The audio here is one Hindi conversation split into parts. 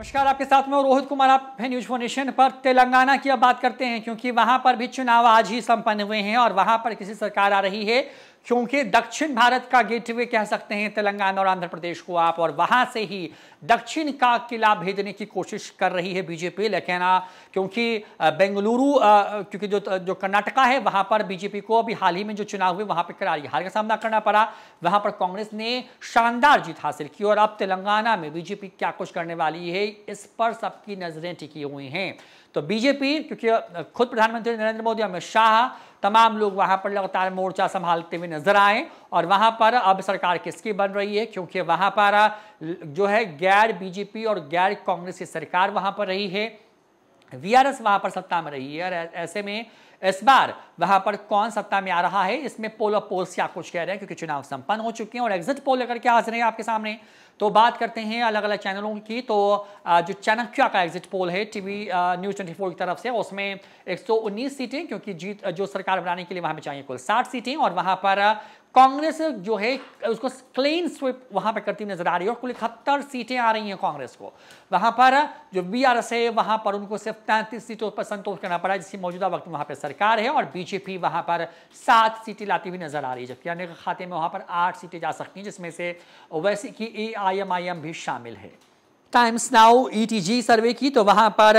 नमस्कार आपके साथ में रोहित कुमार आप है न्यूज फोनेशन पर तेलंगाना की अब बात करते हैं क्योंकि वहां पर भी चुनाव आज ही संपन्न हुए हैं और वहां पर किसी सरकार आ रही है क्योंकि दक्षिण भारत का गेटवे कह सकते हैं तेलंगाना और आंध्र प्रदेश को आप और वहां से ही दक्षिण का किला भेजने की कोशिश कर रही है बीजेपी लेकिन क्योंकि बेंगलुरु क्योंकि जो जो कर्नाटका है वहां पर बीजेपी को अभी हाल ही में जो चुनाव हुए वहां पर करारी हार का सामना करना पड़ा वहां पर कांग्रेस ने शानदार जीत हासिल की और अब तेलंगाना में बीजेपी क्या कुछ करने वाली है इस पर सबकी नजरें टिकी हुई हैं तो बीजेपी क्योंकि खुद प्रधानमंत्री नरेंद्र मोदी अमित शाह तमाम लोग वहां पर लगातार मोर्चा संभालते हुए नजर आए और वहां पर अब सरकार किसकी बन रही है क्योंकि वहां पर जो है गैर बीजेपी और गैर कांग्रेस की सरकार वहां पर रही है वीआरएस वहां पर सत्ता में रही है और ऐसे में इस बार वहां पर कौन सत्ता में आ रहा है इसमें पोल ऑफ पोल्स क्या कुछ कह रहे हैं क्योंकि चुनाव संपन्न हो चुके हैं और एग्जिट पोल लेकर क्या हाजिर है आपके सामने तो बात करते हैं अलग अलग चैनलों की तो जो चाणक्य का एग्जिट पोल है टीवी न्यूज ट्वेंटी फोर की तरफ से उसमें 119 सीटें क्योंकि जीत जो सरकार बनाने के लिए वहां में चाहिए कुल 60 सीटें और वहां पर कांग्रेस जो है उसको क्लीन स्वीप वहां पर करती नजर आ रही है और कुल इकहत्तर सीटें आ रही हैं कांग्रेस को वहां पर जो बी आर एस है वहां पर उनको सिर्फ तैंतीस सीटों पर संतोष करना पड़ा जिसकी मौजूदा वक्त वहां पर सरकार है और बीजेपी वहां पर सात सीटें लाती हुई नजर आ रही है जबकि अन्य खाते में वहां पर आठ सीटें जा सकती हैं जिसमें से वैसे की ए आई एम आई एम भी शामिल है टाइम्स नाउ ई सर्वे की तो वहां पर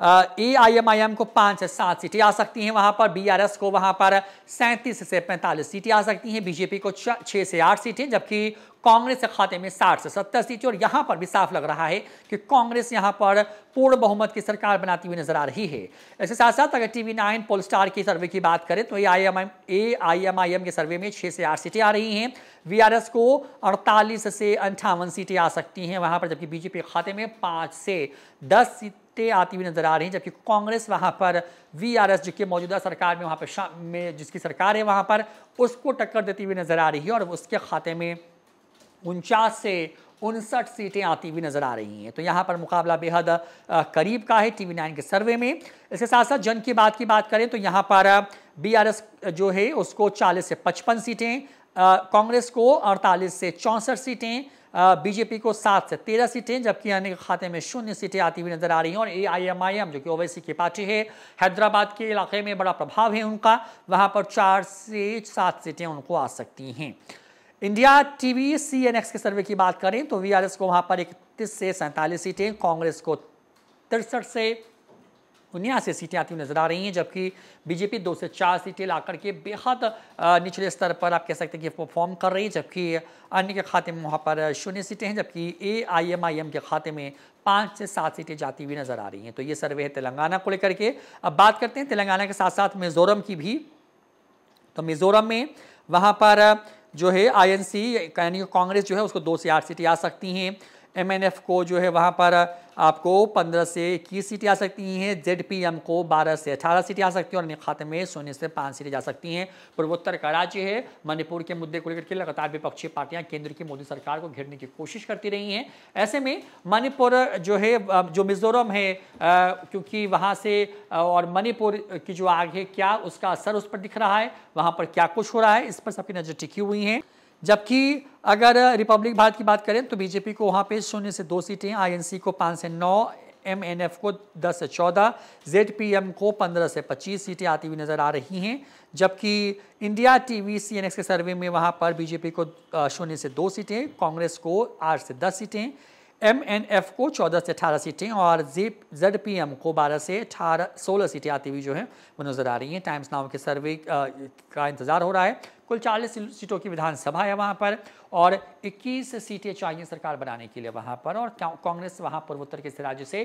ए आई एम आई एम को पाँच से सात सीटें आ सकती हैं वहाँ पर बी आर एस को वहाँ पर सैंतीस से पैंतालीस सीटें आ सकती हैं बीजेपी को छः से आठ सीटें जबकि कांग्रेस के खाते में साठ से सत्तर सीटें और यहाँ पर भी साफ लग रहा है कि कांग्रेस यहाँ पर पूर्ण बहुमत की सरकार बनाती हुई नजर आ रही है इसके साथ साथ अगर टीवी नाइन पोलस्टार की सर्वे की बात करें तो A I M I A I M I M के सर्वे में छः से आठ सीटें आ रही हैं वीआरएस को अड़तालीस से अंठावन सीटें आ सकती हैं वहाँ पर जबकि बीजेपी के खाते में पाँच से दस सीट सीटें आती हुई नजर आ रही हैं जबकि कांग्रेस वहां पर वी आर एस जो मौजूदा सरकार में वहां पर में जिसकी सरकार है वहां पर उसको टक्कर देती हुई नजर आ रही है और उसके खाते में उनचास से उनसठ सीटें आती हुई नजर आ रही हैं तो यहाँ पर मुकाबला बेहद करीब का है टीवी नाइन के सर्वे में इसके साथ साथ जन की बात की बात करें तो यहाँ पर बीआरएस जो है उसको 40 से 55 सीटें कांग्रेस को 48 से चौंसठ सीटें बीजेपी को सात से तेरह सीटें जबकि अन्य खाते में शून्य सीटें आती हुई नजर आ रही हैं और ए आई एम आई एम जो कि ओवैसी की पार्टी है हैदराबाद के इलाके में बड़ा प्रभाव है उनका वहां पर चार से सात सीटें उनको आ सकती हैं इंडिया टीवी सीएनएक्स के सर्वे की बात करें तो वीआरएस को वहां पर इकतीस से सैंतालीस सीटें कांग्रेस को तिरसठ से उन्यासी सीटें आती हुई नजर आ रही हैं जबकि बीजेपी दो से चार सीटें ला करके बेहद निचले स्तर पर आप कह सकते हैं कि परफॉर्म कर रही है जबकि अन्य के खाते में वहाँ पर शून्य सीटें हैं जबकि ए आई एम आई एम के खाते में पाँच से सात सीटें जाती हुई नजर आ रही हैं तो ये सर्वे है तेलंगाना को लेकर के अब बात करते हैं तेलंगाना के साथ साथ मिजोरम की भी तो मिजोरम में वहाँ पर जो है सी यानी कांग्रेस जो है उसको दो से आठ सीटें आ सकती हैं एफ को जो है वहाँ पर आपको 15 से 21 सीटें आ सकती हैं एम को 12 से 18 सीटें आ सकती हैं और निखात में सोने से पाँच सीटें जा सकती हैं पूर्वोत्तर का राज्य है मणिपुर के मुद्दे को लेकर के लगातार विपक्षी पार्टियां केंद्र की मोदी सरकार को घेरने की कोशिश करती रही हैं ऐसे में मणिपुर जो है जो मिजोरम है क्योंकि वहाँ से और मणिपुर की जो आग है क्या उसका असर उस पर दिख रहा है वहाँ पर क्या कुछ हो रहा है इस पर सबकी नज़र टिकी हुई हैं जबकि अगर रिपब्लिक भारत की बात करें तो बीजेपी को वहाँ पे शून्य से दो सीटें आईएनसी को पाँच से नौ एमएनएफ को दस से चौदह जेड को पंद्रह से पच्चीस सीटें आती हुई नजर आ रही हैं जबकि इंडिया टीवी सीएनएक्स के सर्वे में वहां पर बीजेपी को शून्य से दो सीटें कांग्रेस को आठ से दस सीटें एमएनएफ को 14 से 18 सीटें और जेडपीएम को 12 से 18 16 सीटें आती हुई जो है वो नज़र आ रही हैं टाइम्स नाव के सर्वे का इंतज़ार हो रहा है कुल 40 सीटों की विधानसभा है वहाँ पर और 21 सीटें चाहिए सरकार बनाने के लिए वहाँ पर और कांग्रेस वहाँ पूर्वोत्तर के राज्य से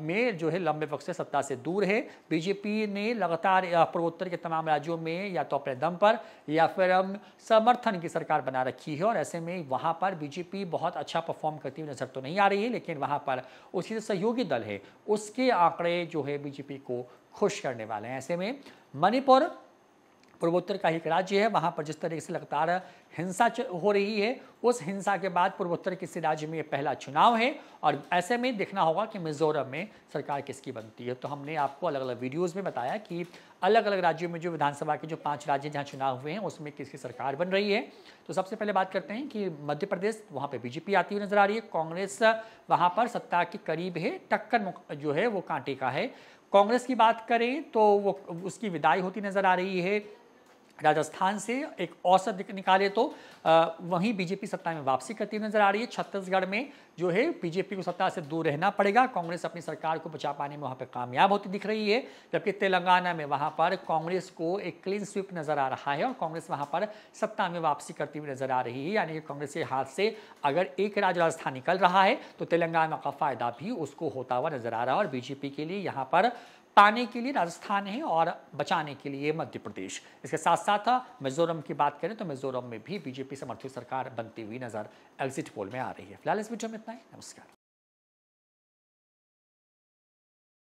में जो है लंबे वक्त से सत्ता से दूर है बीजेपी ने लगातार पूर्वोत्तर के तमाम राज्यों में या तो अपने दम पर या फिर समर्थन की सरकार बना रखी है और ऐसे में वहाँ पर बीजेपी बहुत अच्छा परफॉर्म करती हुई नजर तो नहीं आ रही है लेकिन वहाँ पर उसी सहयोगी दल है उसके आंकड़े जो है बीजेपी को खुश करने वाले हैं ऐसे में मणिपुर पूर्वोत्तर का एक राज्य है वहाँ पर जिस तरीके से लगातार हिंसा हो रही है उस हिंसा के बाद पूर्वोत्तर किसी राज्य में ये पहला चुनाव है और ऐसे में देखना होगा कि मिजोरम में सरकार किसकी बनती है तो हमने आपको अलग अलग वीडियोज़ में बताया कि अलग अलग राज्यों में जो विधानसभा के जो पाँच राज्य जहाँ चुनाव हुए हैं उसमें किसकी सरकार बन रही है तो सबसे पहले बात करते हैं कि मध्य प्रदेश वहाँ पर बीजेपी आती हुई नजर आ रही है कांग्रेस वहाँ पर सत्ता के करीब है टक्कर जो है वो कांटे का है कांग्रेस की बात करें तो वो उसकी विदाई होती नजर आ रही है राजस्थान से एक औसत निकाले तो वहीं बीजेपी सत्ता में वापसी करती हुई नजर आ रही है छत्तीसगढ़ में जो है बीजेपी को सत्ता से दूर रहना पड़ेगा कांग्रेस अपनी सरकार को बचा पाने में वहाँ पर कामयाब होती दिख रही है जबकि तेलंगाना में वहाँ पर कांग्रेस को एक क्लीन स्वीप नजर आ रहा है और कांग्रेस वहाँ पर सत्ता में वापसी करती हुई नजर आ रही है यानी कि कांग्रेस के हाथ से अगर एक राज्य राजस्थान निकल रहा है तो तेलंगाना का फायदा भी उसको होता हुआ नजर आ रहा है और बीजेपी के लिए यहाँ पर पाने के लिए राजस्थान है और बचाने के लिए मध्य प्रदेश इसके साथ साथ मिजोरम की बात करें तो मिजोरम में भी बीजेपी समर्थित सरकार बनती हुई नजर एग्जिट पोल में आ रही है फिलहाल इस वीडियो में इतना ही नमस्कार